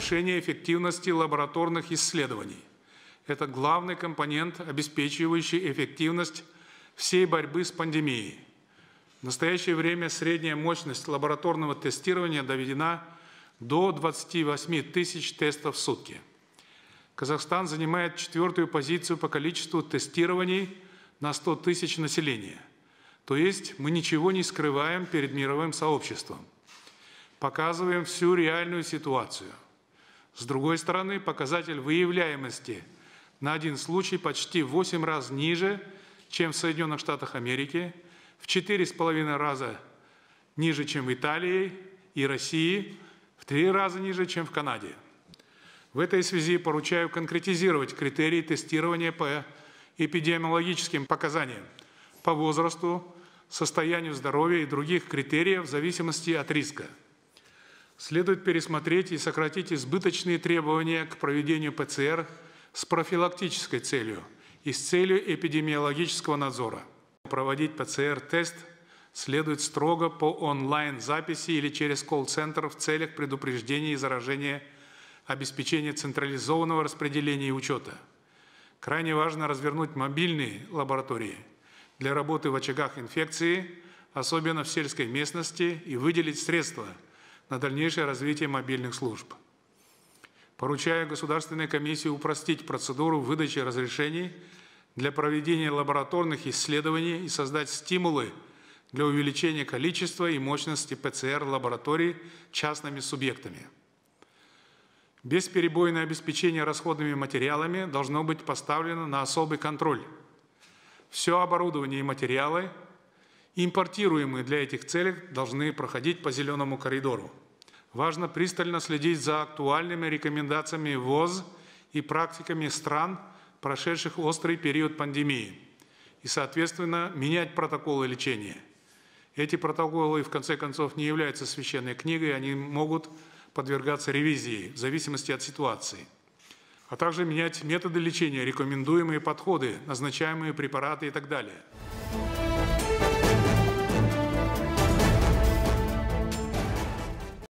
повышения эффективности лабораторных исследований. Это главный компонент, обеспечивающий эффективность всей борьбы с пандемией. В настоящее время средняя мощность лабораторного тестирования доведена до 28 тысяч тестов в сутки. Казахстан занимает четвертую позицию по количеству тестирований на 100 тысяч населения. То есть мы ничего не скрываем перед мировым сообществом. Показываем всю реальную ситуацию – с другой стороны, показатель выявляемости на один случай почти в 8 раз ниже, чем в Соединенных Штатах Америки, в четыре с половиной раза ниже, чем в Италии и России, в три раза ниже, чем в Канаде. В этой связи поручаю конкретизировать критерии тестирования по эпидемиологическим показаниям по возрасту, состоянию здоровья и других критериев в зависимости от риска следует пересмотреть и сократить избыточные требования к проведению ПЦР с профилактической целью и с целью эпидемиологического надзора. Проводить ПЦР-тест следует строго по онлайн-записи или через колл-центр в целях предупреждения и заражения, обеспечения централизованного распределения и учета. Крайне важно развернуть мобильные лаборатории для работы в очагах инфекции, особенно в сельской местности, и выделить средства – на дальнейшее развитие мобильных служб. Поручаю Государственной комиссии упростить процедуру выдачи разрешений для проведения лабораторных исследований и создать стимулы для увеличения количества и мощности ПЦР-лабораторий частными субъектами. Бесперебойное обеспечение расходными материалами должно быть поставлено на особый контроль. Все оборудование и материалы – Импортируемые для этих целей должны проходить по зеленому коридору. Важно пристально следить за актуальными рекомендациями ВОЗ и практиками стран, прошедших острый период пандемии, и, соответственно, менять протоколы лечения. Эти протоколы, в конце концов, не являются священной книгой, они могут подвергаться ревизии в зависимости от ситуации а также менять методы лечения, рекомендуемые подходы, назначаемые препараты и так далее.